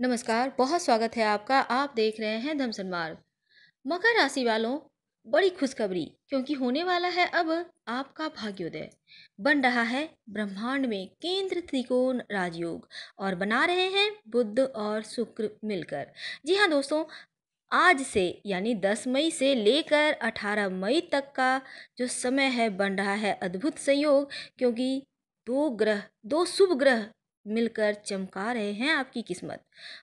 नमस्कार बहुत स्वागत है आपका आप देख रहे हैं धमसन मार्ग मकर राशि वालों बड़ी खुशखबरी क्योंकि होने वाला है अब आपका भाग्योदय बन रहा है ब्रह्मांड में केंद्र त्रिकोण राजयोग और बना रहे हैं बुद्ध और शुक्र मिलकर जी हाँ दोस्तों आज से यानी 10 मई से लेकर 18 मई तक का जो समय है बन रहा है अद्भुत संयोग क्योंकि दो ग्रह दो शुभ ग्रह मिलकर चमका रहे हैं आपकी किस्मत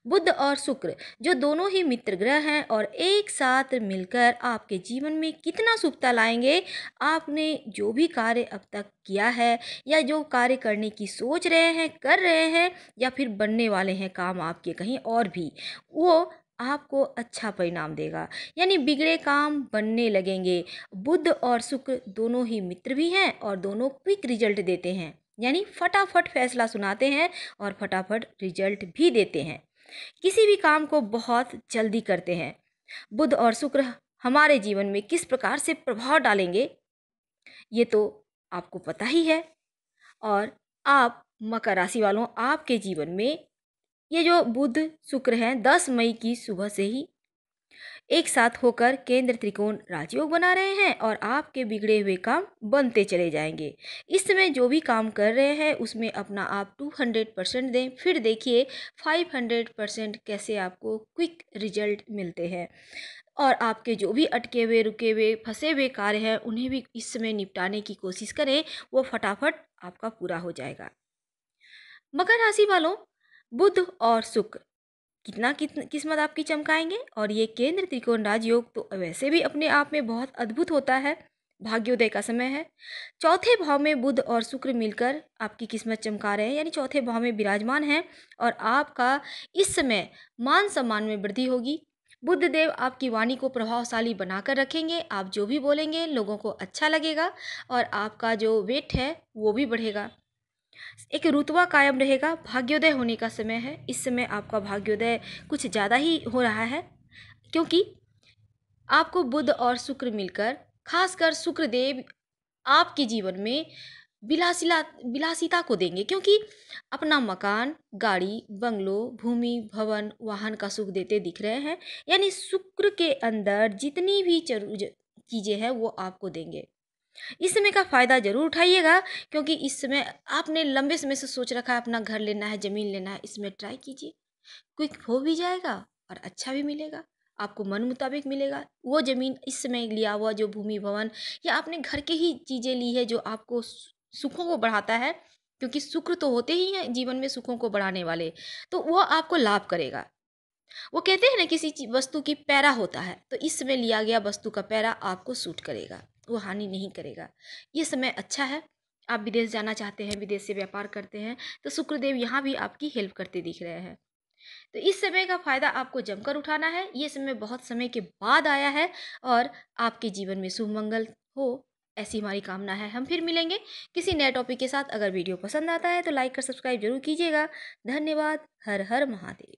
बुद्ध और शुक्र जो दोनों ही मित्र ग्रह हैं और एक साथ मिलकर आपके जीवन में कितना सुखता लाएंगे आपने जो भी कार्य अब तक किया है या जो कार्य करने की सोच रहे हैं कर रहे हैं या फिर बनने वाले हैं काम आपके कहीं और भी वो आपको अच्छा परिणाम देगा यानी बिगड़े काम बनने लगेंगे बुद्ध और शुक्र दोनों ही मित्र भी हैं और दोनों क्विक रिजल्ट देते हैं यानी फटाफट फैसला सुनाते हैं और फटाफट रिजल्ट भी देते हैं किसी भी काम को बहुत जल्दी करते हैं बुध और शुक्र हमारे जीवन में किस प्रकार से प्रभाव डालेंगे ये तो आपको पता ही है और आप मकर राशि वालों आपके जीवन में ये जो बुध शुक्र हैं दस मई की सुबह से ही एक साथ होकर केंद्र त्रिकोण राजयोग बना रहे हैं और आपके बिगड़े हुए काम बनते चले जाएंगे इस समय जो भी काम कर रहे हैं उसमें अपना आप टू हंड्रेड परसेंट दें फिर देखिए फाइव हंड्रेड परसेंट कैसे आपको क्विक रिजल्ट मिलते हैं और आपके जो भी अटके हुए रुके हुए फंसे हुए कार्य हैं उन्हें भी इस समय निपटाने की कोशिश करें वो फटाफट आपका पूरा हो जाएगा मकर राशि वालों बुध और शुक्र कितना कितना किस्मत आपकी चमकाएंगे और ये केंद्र त्रिकोण राजयोग तो वैसे भी अपने आप में बहुत अद्भुत होता है भाग्योदय का समय है चौथे भाव में बुध और शुक्र मिलकर आपकी किस्मत चमका रहे हैं यानी चौथे भाव में विराजमान हैं और आपका इस समय मान सम्मान में वृद्धि होगी बुद्ध देव आपकी वाणी को प्रभावशाली बनाकर रखेंगे आप जो भी बोलेंगे लोगों को अच्छा लगेगा और आपका जो वेट है वो भी बढ़ेगा एक रुतवा कायम रहेगा भाग्योदय होने का समय है इस समय आपका भाग्योदय कुछ ज़्यादा ही हो रहा है क्योंकि आपको बुध और शुक्र मिलकर खासकर शुक्रदेव आपके जीवन में विलासिला विलासिता को देंगे क्योंकि अपना मकान गाड़ी बंगलो भूमि भवन वाहन का सुख देते दिख रहे हैं यानी शुक्र के अंदर जितनी भी चीज़ें हैं वो आपको देंगे इस समय का फ़ायदा ज़रूर उठाइएगा क्योंकि इस समय आपने लंबे समय से सोच रखा है अपना घर लेना है ज़मीन लेना है इसमें ट्राई कीजिए क्विक हो भी जाएगा और अच्छा भी मिलेगा आपको मन मुताबिक मिलेगा वो ज़मीन इस समय लिया हुआ जो भूमि भवन या आपने घर के ही चीज़ें ली है जो आपको सुखों को बढ़ाता है क्योंकि शुक्र तो होते ही हैं जीवन में सुखों को बढ़ाने वाले तो वह आपको लाभ करेगा वो कहते हैं ना किसी वस्तु की पैरा होता है तो इस समय लिया गया वस्तु का पैरा आपको सूट करेगा वो हानि नहीं करेगा ये समय अच्छा है आप विदेश जाना चाहते हैं विदेश से व्यापार करते हैं तो शुक्रदेव यहाँ भी आपकी हेल्प करते दिख रहे हैं तो इस समय का फायदा आपको जमकर उठाना है ये समय बहुत समय के बाद आया है और आपके जीवन में शुभ मंगल हो ऐसी हमारी कामना है हम फिर मिलेंगे किसी नए टॉपिक के साथ अगर वीडियो पसंद आता है तो लाइक और सब्सक्राइब जरूर कीजिएगा धन्यवाद हर हर महादेव